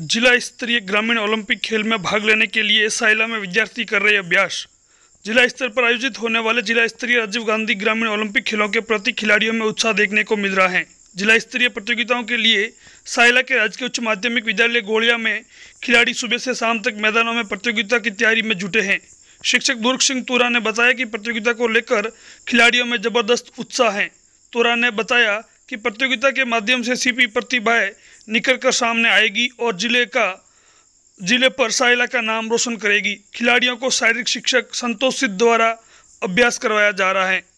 जिला स्तरीय ग्रामीण ओलंपिक खेल में भाग लेने के लिए साइला में विद्यार्थी कर रहे अभ्यास जिला स्तर पर आयोजित होने वाले जिला स्तरीय राजीव गांधी ग्रामीण ओलंपिक खेलों के प्रति खिलाड़ियों में उत्साह देखने को मिल रहा है जिला स्तरीय प्रतियोगिताओं के लिए साइला के राजकीय उच्च माध्यमिक विद्यालय गोलिया में खिलाड़ी सुबह से शाम तक मैदानों में प्रतियोगिता की तैयारी में जुटे हैं शिक्षक दुर्ग सिंह तोरा ने बताया कि प्रतियोगिता को लेकर खिलाड़ियों में जबरदस्त उत्साह है तोरा ने बताया कि प्रतियोगिता के माध्यम से सीपी प्रतिभाएं निकल कर सामने आएगी और जिले का जिले पर साइला का नाम रोशन करेगी खिलाड़ियों को शारीरिक शिक्षक संतोष सिद्ध द्वारा अभ्यास करवाया जा रहा है